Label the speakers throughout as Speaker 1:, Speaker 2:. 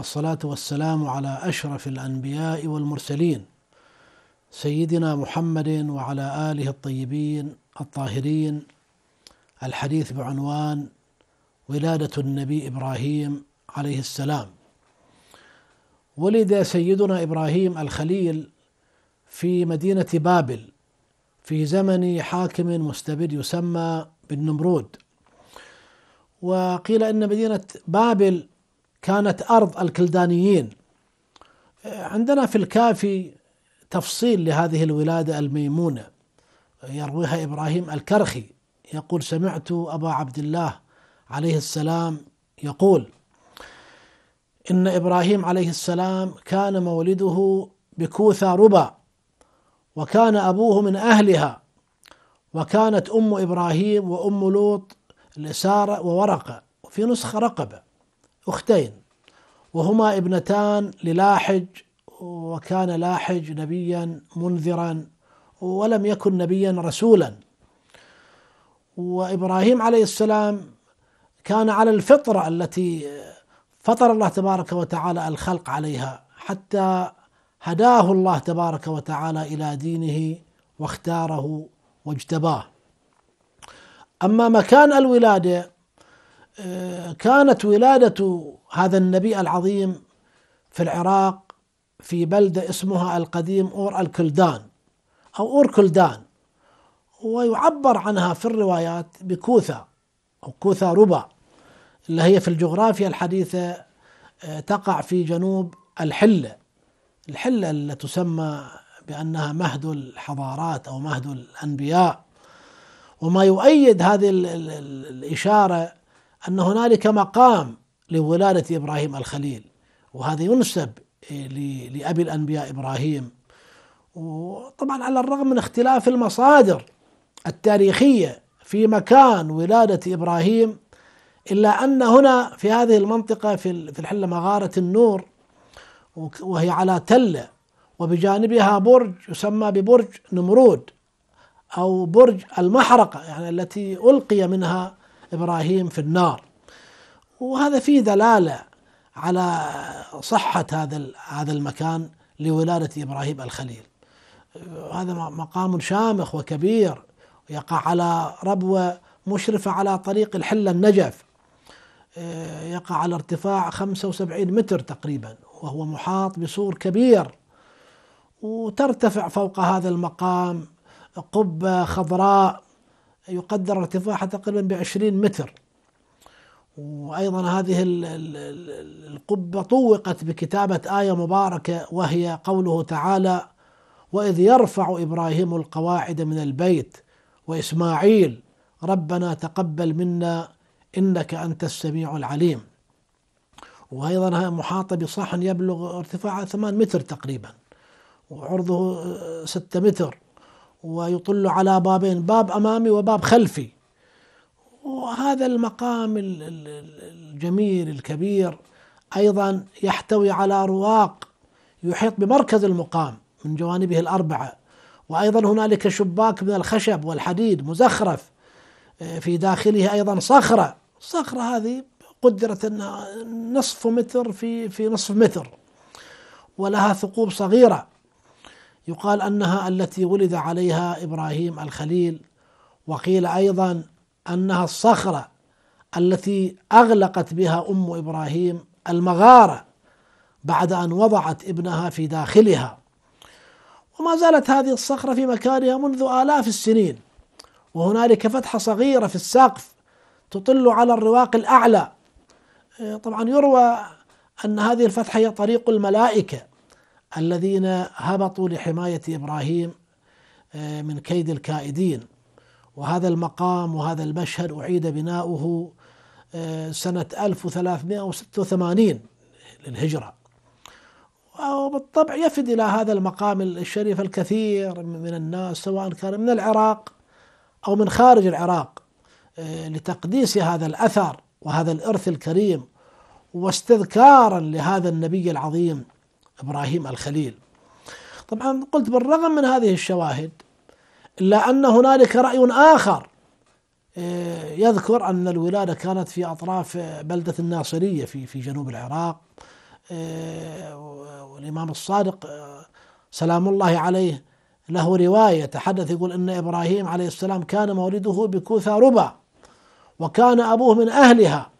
Speaker 1: والصلاة والسلام على أشرف الأنبياء والمرسلين سيدنا محمد وعلى آله الطيبين الطاهرين الحديث بعنوان ولادة النبي إبراهيم عليه السلام ولد سيدنا إبراهيم الخليل في مدينة بابل في زمن حاكم مستبد يسمى بالنمرود وقيل أن مدينة بابل كانت أرض الكلدانيين عندنا في الكافي تفصيل لهذه الولادة الميمونة يرويها إبراهيم الكرخي يقول سمعت أبا عبد الله عليه السلام يقول إن إبراهيم عليه السلام كان مولده بكوثا ربا وكان أبوه من أهلها وكانت أم إبراهيم وأم لوط لسارة وورقة وفي نسخة رقبة أختين وهما ابنتان للاحج وكان لاحج نبيا منذرا ولم يكن نبيا رسولا وابراهيم عليه السلام كان على الفطره التي فطر الله تبارك وتعالى الخلق عليها حتى هداه الله تبارك وتعالى الى دينه واختاره واجتباه اما مكان الولاده كانت ولادة هذا النبي العظيم في العراق في بلدة اسمها القديم أور الكلدان أو أور كلدان ويعبر عنها في الروايات بكوثا أو كوثا ربا اللي هي في الجغرافيا الحديثة آه، تقع في جنوب الحلة الحلة اللي تسمى بأنها مهد الحضارات أو مهد الأنبياء وما يؤيد هذه الإشارة أن هنالك مقام لولادة إبراهيم الخليل وهذا ينسب لأبي الأنبياء إبراهيم وطبعا على الرغم من اختلاف المصادر التاريخية في مكان ولادة إبراهيم إلا أن هنا في هذه المنطقة في الحلة مغارة النور وهي على تلة وبجانبها برج يسمى ببرج نمرود أو برج المحرقة يعني التي ألقي منها إبراهيم في النار وهذا فيه دلالة على صحة هذا هذا المكان لولادة إبراهيم الخليل هذا مقام شامخ وكبير يقع على ربوة مشرفة على طريق الحلة النجف آه، يقع على ارتفاع 75 متر تقريبا وهو محاط بسور كبير وترتفع فوق هذا المقام قبة خضراء يقدر ارتفاعها تقريبا ب 20 متر وأيضا هذه القبة طوقت بكتابة آية مباركة وهي قوله تعالى وإذ يرفع إبراهيم القواعد من البيت وإسماعيل ربنا تقبل منا إنك أنت السميع العليم وأيضا محاطة بصحن يبلغ ارتفاعه 8 متر تقريبا وعرضه 6 متر ويطل على بابين باب امامي وباب خلفي وهذا المقام الجميل الكبير ايضا يحتوي على رواق يحيط بمركز المقام من جوانبه الاربعه وايضا هنالك شباك من الخشب والحديد مزخرف آه، في داخله ايضا صخره الصخره هذه قدرت انها نصف متر في في نصف متر ولها ثقوب صغيره يقال انها التي ولد عليها ابراهيم الخليل وقيل ايضا انها الصخره التي اغلقت بها ام ابراهيم المغاره بعد ان وضعت ابنها في داخلها وما زالت هذه الصخره في مكانها منذ الاف السنين وهنالك فتحه صغيره في السقف تطل على الرواق الاعلى طبعا يروى ان هذه الفتحه هي طريق الملائكه الذين هبطوا لحماية إبراهيم آه، من كيد الكائدين وهذا المقام وهذا المشهد أعيد بناؤه آه، سنة 1386 للهجرة وبالطبع يفد إلى هذا المقام الشريف الكثير من الناس سواء كان من العراق أو من خارج العراق آه، لتقديس هذا الأثر وهذا الإرث الكريم واستذكارا لهذا النبي العظيم إبراهيم الخليل طبعا قلت بالرغم من هذه الشواهد إلا أن هنالك رأي آخر آه، يذكر أن الولادة كانت في أطراف بلدة الناصرية في في جنوب العراق آه، والإمام الصادق آه، سلام الله عليه له رواية تحدث يقول أن إبراهيم عليه السلام كان مولده بكوثى ربا وكان أبوه من أهلها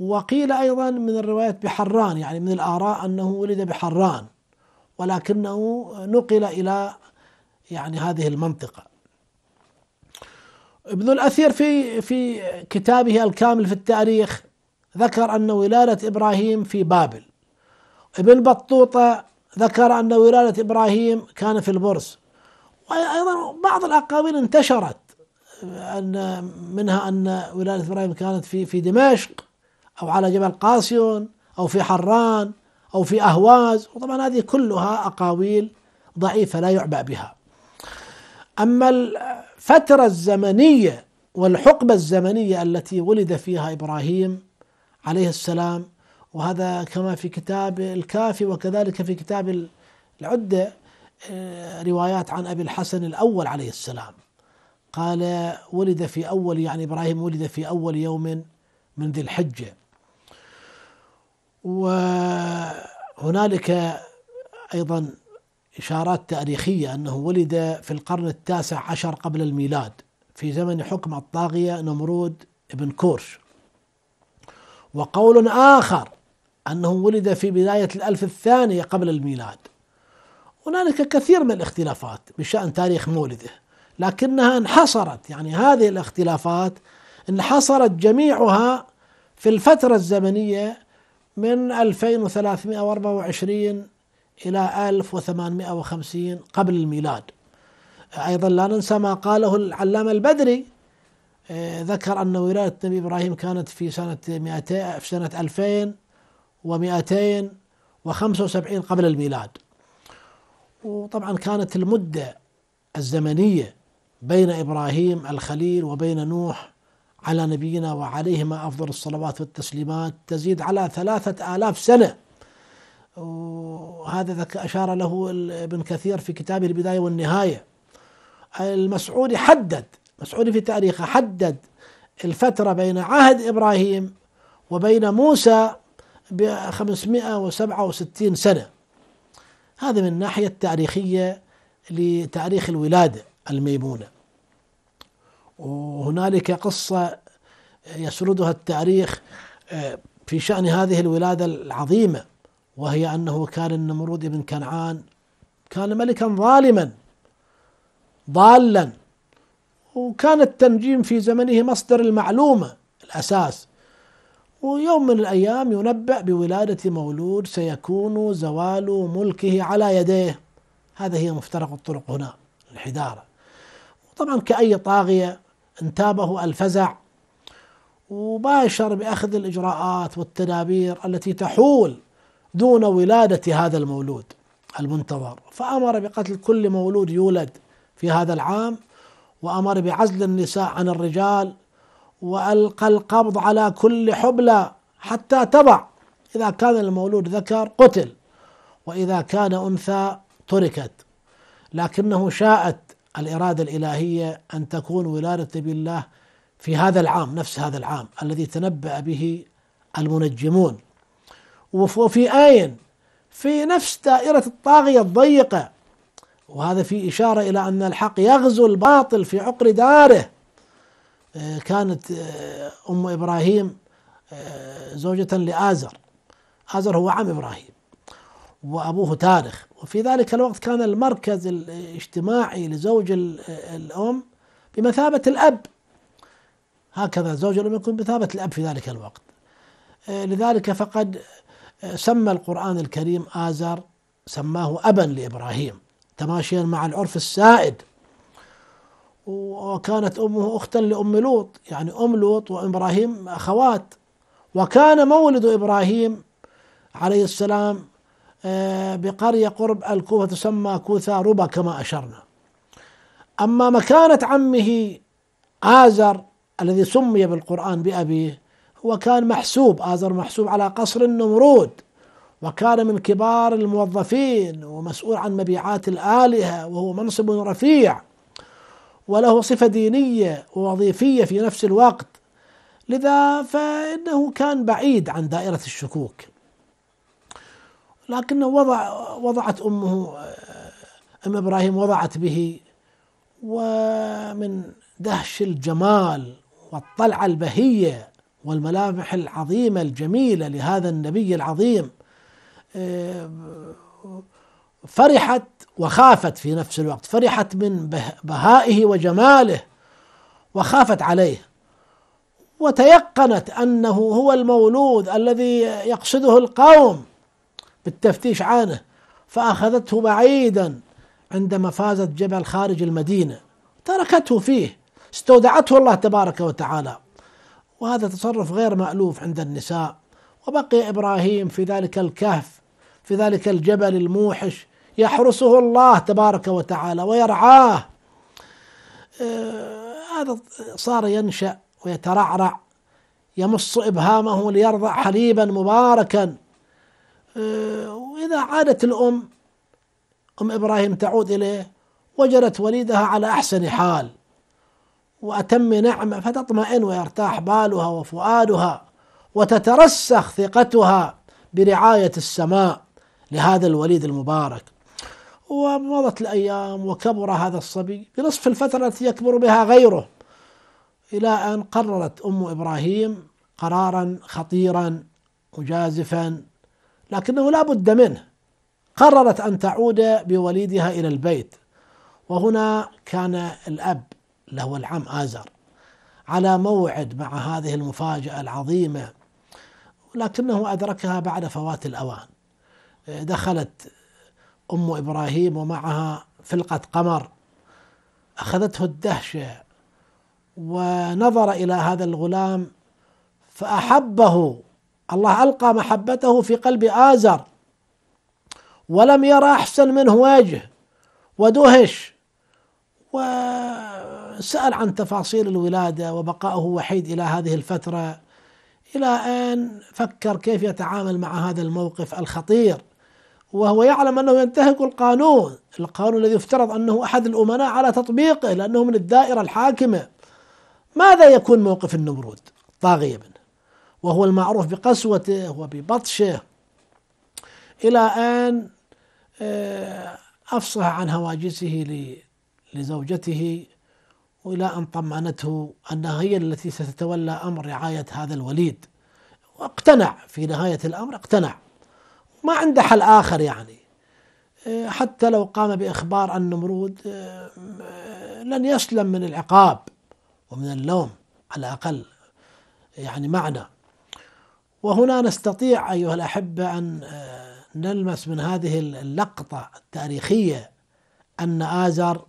Speaker 1: وقيل أيضا من الروايات بحران يعني من الآراء أنه ولد بحران ولكنه نقل إلى يعني هذه المنطقة ابن الأثير في في كتابه الكامل في التاريخ ذكر أن ولادة إبراهيم في بابل ابن بطوطة ذكر أن ولادة إبراهيم كان في البرص وأيضا بعض الأقاويل انتشرت أن منها أن ولادة إبراهيم كانت في في دمشق أو على جبل قاسيون أو في حران أو في أهواز وطبعا هذه كلها أقاويل ضعيفة لا يعبأ بها أما الفترة الزمنية والحقبة الزمنية التي ولد فيها إبراهيم عليه السلام وهذا كما في كتاب الكافي وكذلك في كتاب العدة آه، روايات عن أبي الحسن الأول عليه السلام قال ولد في أول يعني إبراهيم ولد في أول يوم من ذي الحجة وهنالك أيضا إشارات تاريخية أنه ولد في القرن التاسع عشر قبل الميلاد في زمن حكم الطاغية نمرود بن كورش وقول آخر أنه ولد في بداية الألف الثانية قبل الميلاد هنالك كثير من الاختلافات بشأن تاريخ مولده لكنها انحصرت يعني هذه الاختلافات انحصرت جميعها في الفترة الزمنية من 2324 إلى 1850 قبل الميلاد أيضا لا ننسى ما قاله العلامة البدري آه، ذكر أن ولاية النبي إبراهيم كانت في سنة 200 في سنة 2275 قبل الميلاد وطبعا كانت المدة الزمنية بين إبراهيم الخليل وبين نوح على نبينا وعليهما أفضل الصلوات والتسليمات تزيد على ثلاثة آلاف سنة وهذا أشار له ابن كثير في كتابه البداية والنهاية المسعودي حدد مسعودي في تاريخه حدد الفترة بين عهد إبراهيم وبين موسى ب 567 سنة هذا من الناحية التاريخية لتاريخ الولادة الميمونة وهنالك قصة يسردها التاريخ آه، في شأن هذه الولادة العظيمة وهي أنه كان النمرود بن كنعان كان ملكا ظالما ضالا وكان التنجيم في زمنه مصدر المعلومة الأساس ويوم من الأيام ينبأ بولادة مولود سيكون زوال ملكه على يديه هذا هي مفترق الطرق هنا الحدارة طبعا كأي طاغية انتابه الفزع وباشر باخذ الاجراءات والتدابير التي تحول دون ولاده هذا المولود المنتظر فامر بقتل كل مولود يولد في هذا العام وامر بعزل النساء عن الرجال والقى القبض على كل حبلى حتى تضع اذا كان المولود ذكر قتل واذا كان انثى تركت لكنه شاءت الاراده الالهيه ان تكون ولاده نبي الله في هذا العام نفس هذا العام الذي تنبأ به المنجمون وفي آية في نفس دائرة الطاغية الضيقة وهذا في إشارة إلى أن الحق يغزو الباطل في عقر داره آه، كانت آه، أم إبراهيم آه، زوجة لآزر آزر هو عم إبراهيم وأبوه تارخ وفي ذلك الوقت كان المركز الاجتماعي لزوج الأم بمثابة الأب هكذا زوج الأم يكون بمثابة الأب في ذلك الوقت آه، لذلك فقد آه، سمى القرآن الكريم آزر سماه أبا لإبراهيم تماشيا مع العرف السائد وكانت أمه أختا لأم لوط يعني أم لوط وإبراهيم أخوات وكان مولد إبراهيم عليه السلام آه، بقرية قرب الكوفة تسمى كوثا ربا كما أشرنا أما مكانة عمه آزر الذي سمي بالقرآن بأبيه هو كان محسوب آزر محسوب على قصر النمرود وكان من كبار الموظفين ومسؤول عن مبيعات الآلهة وهو منصب رفيع وله صفة دينية ووظيفية في نفس الوقت لذا فإنه كان بعيد عن دائرة الشكوك لكنه وضع وضعت امه آه، ام ابراهيم وضعت به ومن دهش الجمال والطلعه البهيه والملامح العظيمه الجميله لهذا النبي العظيم آه، فرحت وخافت في نفس الوقت فرحت من بهائه وجماله وخافت عليه وتيقنت انه هو المولود الذي يقصده القوم بالتفتيش عنه فأخذته بعيدا عندما فازت جبل خارج المدينة تركته فيه استودعته الله تبارك وتعالى وهذا تصرف غير مألوف عند النساء وبقي إبراهيم في ذلك الكهف في ذلك الجبل الموحش يحرسه الله تبارك وتعالى ويرعاه آه، هذا صار ينشأ ويترعرع يمص إبهامه ليرضع حليبا مباركا آه، وإذا عادت الأم أم إبراهيم تعود إليه وجدت وليدها على أحسن حال وأتم نعمة فتطمئن ويرتاح بالها وفؤادها وتترسخ ثقتها برعاية السماء لهذا الوليد المبارك ومضت الأيام وكبر هذا الصبي بنصف الفترة التي يكبر بها غيره إلى أن قررت أم إبراهيم قرارا خطيرا مجازفا لكنه لا بد منه قررت أن تعود بوليدها إلى البيت وهنا كان الأب اللي هو العم آزر على موعد مع هذه المفاجأة العظيمة لكنه أدركها بعد فوات الأوان دخلت أم إبراهيم ومعها فلقة قمر أخذته الدهشة ونظر إلى هذا الغلام فأحبه الله ألقى محبته في قلب آزر ولم يرى أحسن منه وجه ودهش وسأل عن تفاصيل الولادة وبقائه وحيد إلى هذه الفترة إلى أن فكر كيف يتعامل مع هذا الموقف الخطير وهو يعلم أنه ينتهك القانون القانون الذي يفترض أنه أحد الأمناء على تطبيقه لأنه من الدائرة الحاكمة ماذا يكون موقف النمرود طاغية منه وهو المعروف بقسوته وببطشه إلى أن آه، أفصح عن هواجسه لزوجته وإلى أن طمأنته أنها هي التي ستتولى أمر رعاية هذا الوليد واقتنع في نهاية الأمر اقتنع ما عنده حل آخر يعني آه، حتى لو قام بإخبار النمرود آه، لن يسلم من العقاب ومن اللوم على الأقل يعني معنى وهنا نستطيع أيها الأحبة أن آه، نلمس من هذه اللقطة التاريخية أن آزر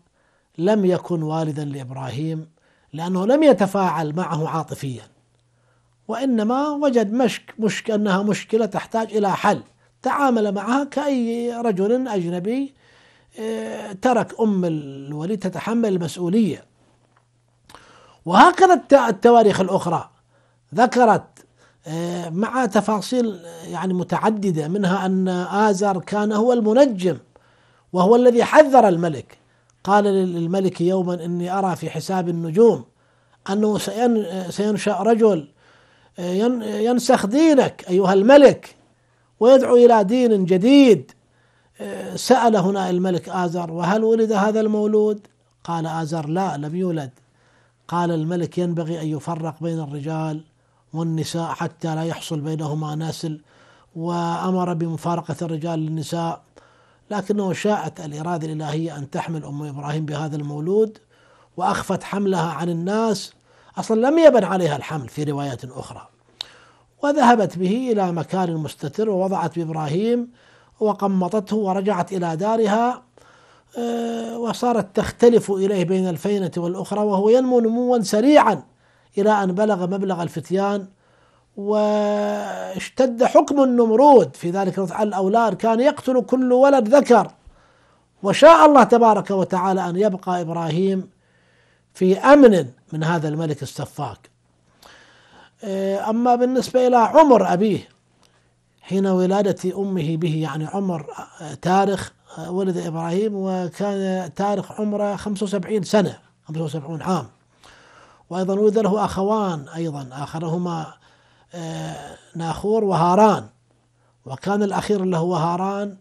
Speaker 1: لم يكن والدا لإبراهيم لأنه لم يتفاعل معه عاطفيا وإنما وجد مشك, مشك أنها مشكلة تحتاج إلى حل تعامل معها كأي رجل أجنبي آه، ترك أم الوليد تتحمل المسؤولية وهكذا التواريخ الأخرى ذكرت آه، مع تفاصيل آه، يعني متعددة منها أن آزر كان هو المنجم وهو الذي حذر الملك قال للملك يوما إني أرى في حساب النجوم أنه سينشأ رجل آه، ينسخ دينك أيها الملك ويدعو إلى دين جديد سأل هنا الملك آزر وهل ولد هذا المولود قال آزر لا لم يولد قال الملك ينبغي أن يفرق بين الرجال والنساء حتى لا يحصل بينهما ناسل وأمر بمفارقة الرجال للنساء لكنه شاءت الإرادة الإلهية أن تحمل أم إبراهيم بهذا المولود وأخفت حملها عن الناس أصلا لم يبن عليها الحمل في رواية أخرى وذهبت به إلى مكان مستتر ووضعت بإبراهيم وقمطته ورجعت إلى دارها آه، وصارت تختلف إليه بين الفينة والأخرى وهو ينمو نموا سريعا إلى أن بلغ مبلغ الفتيان واشتد حكم النمرود في ذلك الوقت على الأولاد كان يقتل كل ولد ذكر وشاء الله تبارك وتعالى أن يبقى إبراهيم في أمن من هذا الملك السفاك إيه، أما بالنسبة إلى عمر أبيه حين ولادة أمه به يعني عمر آه، تارخ آه، ولد إبراهيم وكان تارخ عمره 75 سنة 75 عام وأيضا ولد له أخوان أيضا آخرهما آه، ناخور وهاران وكان الأخير اللي هو هاران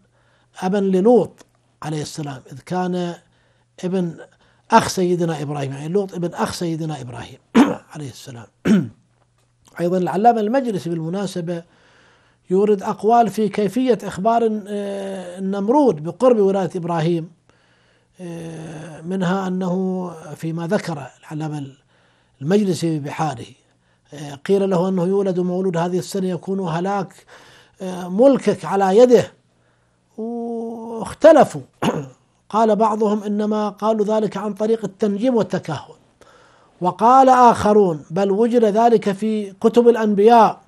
Speaker 1: أبا للوط عليه السلام إذ كان ابن أخ سيدنا إبراهيم يعني لوط ابن أخ سيدنا إبراهيم عليه السلام أيضا العلامة المجلسي بالمناسبة يورد أقوال في كيفية إخبار آه، النمرود بقرب ولاية إبراهيم آه، منها أنه فيما ذكر العلامة المجلس بحاله آه، قيل له أنه يولد مولود هذه السنة يكون هلاك آه، ملكك على يده واختلفوا قال بعضهم إنما قالوا ذلك عن طريق التنجيم والتكهن وقال آخرون بل وجد ذلك في كتب الأنبياء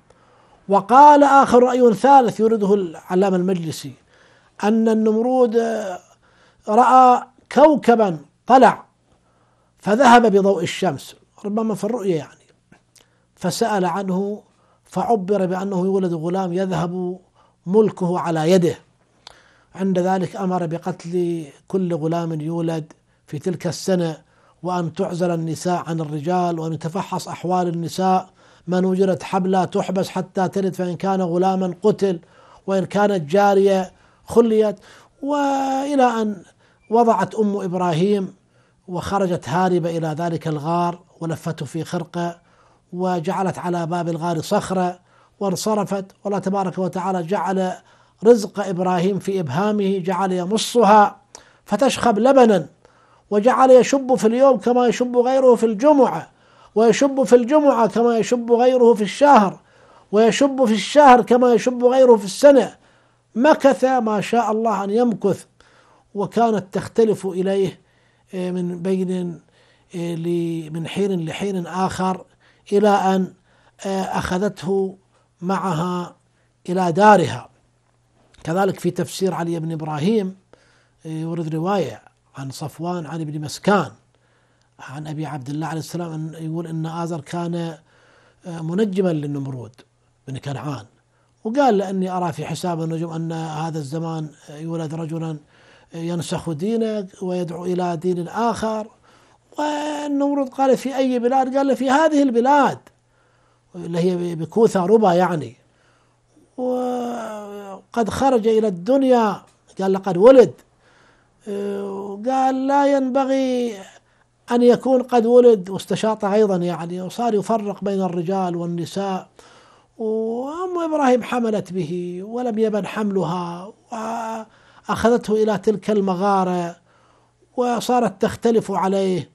Speaker 1: وقال آخر رأي ثالث يورده العلامة المجلسي أن النمرود آه، رأى كوكبا طلع فذهب بضوء الشمس ربما في الرؤيا يعني فسأل عنه فعبر بأنه يولد غلام يذهب ملكه على يده عند ذلك أمر بقتل كل غلام يولد في تلك السنة وأن تعزل النساء عن الرجال وأن يتفحص أحوال النساء من وجدت حبلة تحبس حتى تلد فإن كان غلاما قتل وإن كانت جارية خليت وإلى أن وضعت أم إبراهيم وخرجت هاربة إلى ذلك الغار ولفته في خرقة وجعلت على باب الغار صخرة وانصرفت والله تبارك وتعالى جعل رزق إبراهيم في إبهامه جعل يمصها فتشخب لبنا وجعل يشب في اليوم كما يشب غيره في الجمعة ويشب في الجمعة كما يشب غيره في الشهر ويشب في الشهر كما يشب غيره في السنة مكث ما شاء الله أن يمكث وكانت تختلف إليه إيه، من بين إيه، من حين لحين آخر إلى أن إيه، أخذته معها إلى دارها كذلك في تفسير علي بن إبراهيم يورد رواية عن صفوان عن ابن مسكان عن أبي عبد الله عليه السلام أن يقول أن آزر كان منجما للنمرود بن كنعان وقال لأني أرى في حساب النجوم أن هذا الزمان يولد رجلا ينسخ دينك ويدعو إلى دين آخر والنمرود قال في أي بلاد قال في هذه البلاد اللي هي بكوثة ربا يعني وقد خرج إلى الدنيا قال لقد ولد قال لا ينبغي أن يكون قد ولد واستشاط أيضا يعني وصار يفرق بين الرجال والنساء وأم إبراهيم حملت به ولم يبن حملها أخذته إلى تلك المغارة وصارت تختلف عليه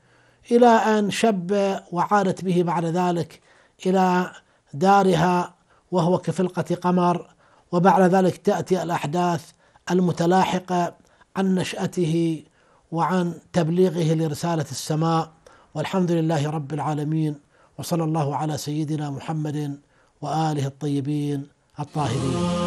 Speaker 1: إلى أن شب وعادت به بعد ذلك إلى دارها وهو كفلقة قمر وبعد ذلك تأتي الأحداث المتلاحقة عن نشأته وعن تبليغه لرسالة السماء والحمد لله رب العالمين وصلى الله على سيدنا محمد وآله الطيبين الطاهرين